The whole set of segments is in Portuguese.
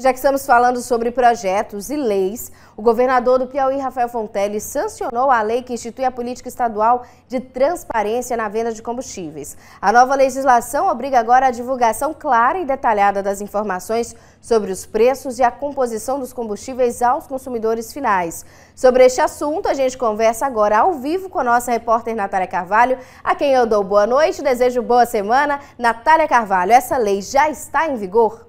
Já que estamos falando sobre projetos e leis, o governador do Piauí, Rafael Fontelli, sancionou a lei que institui a política estadual de transparência na venda de combustíveis. A nova legislação obriga agora a divulgação clara e detalhada das informações sobre os preços e a composição dos combustíveis aos consumidores finais. Sobre este assunto, a gente conversa agora ao vivo com a nossa repórter Natália Carvalho, a quem eu dou boa noite, desejo boa semana. Natália Carvalho, essa lei já está em vigor?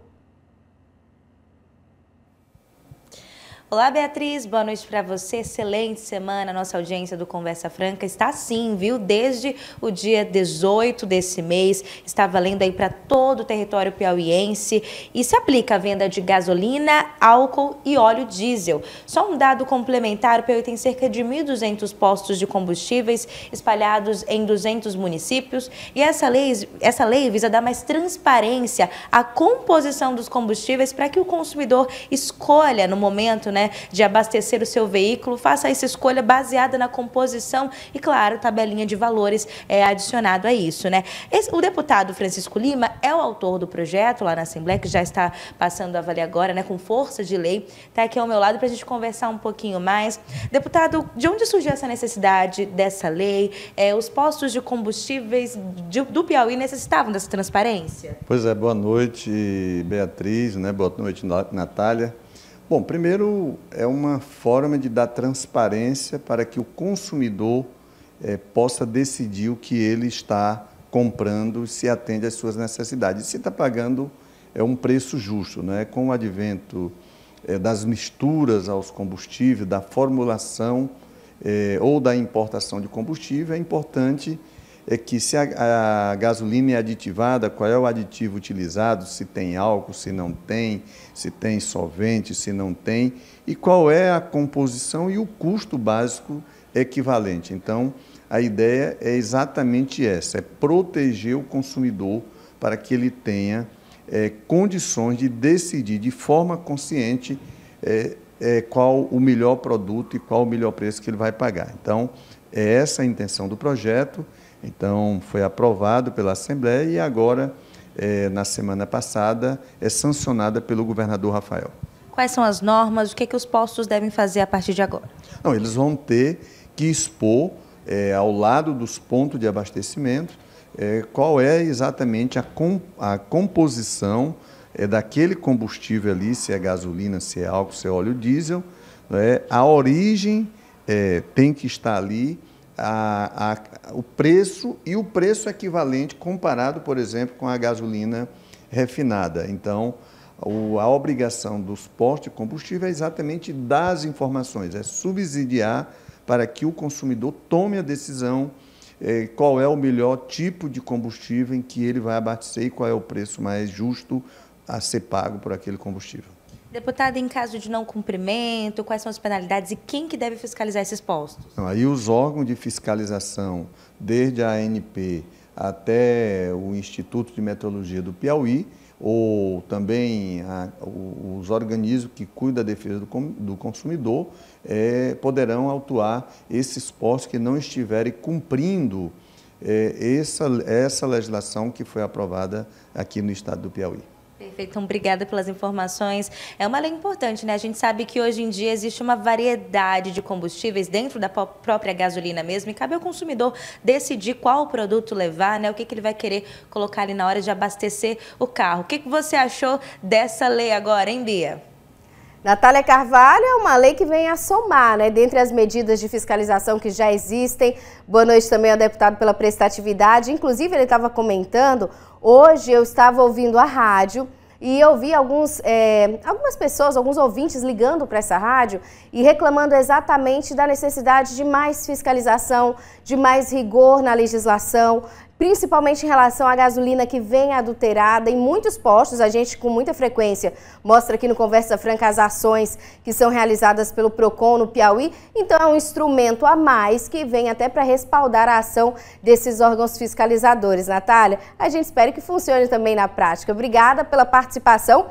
Olá, Beatriz, boa noite para você. Excelente semana. Nossa audiência do Conversa Franca está sim, viu? Desde o dia 18 desse mês, está valendo aí para todo o território piauiense e se aplica a venda de gasolina, álcool e óleo diesel. Só um dado complementar: o Piauí tem cerca de 1.200 postos de combustíveis espalhados em 200 municípios e essa lei, essa lei visa dar mais transparência à composição dos combustíveis para que o consumidor escolha no momento, né? né, de abastecer o seu veículo, faça essa escolha baseada na composição e, claro, tabelinha de valores é adicionado a isso, né? Esse, o deputado Francisco Lima é o autor do projeto lá na Assembleia, que já está passando a valer agora, né, com força de lei, está aqui ao meu lado para a gente conversar um pouquinho mais. Deputado, de onde surgiu essa necessidade dessa lei? É, os postos de combustíveis de, do Piauí necessitavam dessa transparência? Pois é, boa noite, Beatriz, né? boa noite, Natália. Bom, primeiro é uma forma de dar transparência para que o consumidor é, possa decidir o que ele está comprando, se atende às suas necessidades. Se está pagando é um preço justo, né? Com o advento é, das misturas aos combustíveis, da formulação é, ou da importação de combustível, é importante é que se a, a, gasolina é aditivada, qual é o aditivo utilizado, se tem álcool, se não tem, se tem solvente, se não tem, e qual é a composição e o custo básico equivalente. Então, a ideia é exatamente essa: é proteger o consumidor para que ele tenha é, condições de decidir de forma consciente. É, é, qual o melhor produto e qual o melhor preço que ele vai pagar. Então, é essa a intenção do projeto então, foi aprovado pela Assembleia e agora, é, na semana passada, é sancionada pelo governador Rafael. Quais são as normas? O que, é que os postos devem fazer a partir de agora? Não, eles vão ter que expor é, ao lado dos pontos de abastecimento é, qual é exatamente a, com, a composição é, daquele combustível ali, se é gasolina, se é álcool, se é óleo diesel. Né? A origem tem que estar ali a, a, o preço e o preço equivalente comparado, por exemplo, com a gasolina refinada. Então, o, a obrigação dos postos de combustível é exatamente dar as informações, é subsidiar para que o consumidor tome a decisão eh, qual é o melhor tipo de combustível em que ele vai abastecer e qual é o preço mais justo a ser pago por aquele combustível. Deputada, em caso de não cumprimento, quais são as penalidades e quem que deve fiscalizar esses postos? Então, aí os órgãos de fiscalização, desde a ANP até o Instituto de Metrologia do Piauí, ou também a, os organismos que cuidam da defesa do, do consumidor, é, poderão autuar esses postos que não estiverem cumprindo é, essa, essa legislação que foi aprovada aqui no estado do Piauí. Perfeito, então, obrigada pelas informações. É uma lei importante, né? A gente sabe que hoje em dia existe uma variedade de combustíveis dentro da própria gasolina mesmo e cabe ao consumidor decidir qual produto levar, né? O que, que ele vai querer colocar ali na hora de abastecer o carro. O que, que você achou dessa lei agora, hein, Bia? Natália Carvalho é uma lei que vem a somar, né? Dentre as medidas de fiscalização que já existem. Boa noite também ao deputado pela prestatividade. Inclusive, ele estava comentando, hoje eu estava ouvindo a rádio e eu vi alguns, é, algumas pessoas, alguns ouvintes ligando para essa rádio e reclamando exatamente da necessidade de mais fiscalização, de mais rigor na legislação principalmente em relação à gasolina que vem adulterada. Em muitos postos, a gente com muita frequência mostra aqui no Conversa Franca as ações que são realizadas pelo PROCON no Piauí. Então é um instrumento a mais que vem até para respaldar a ação desses órgãos fiscalizadores. Natália, a gente espera que funcione também na prática. Obrigada pela participação.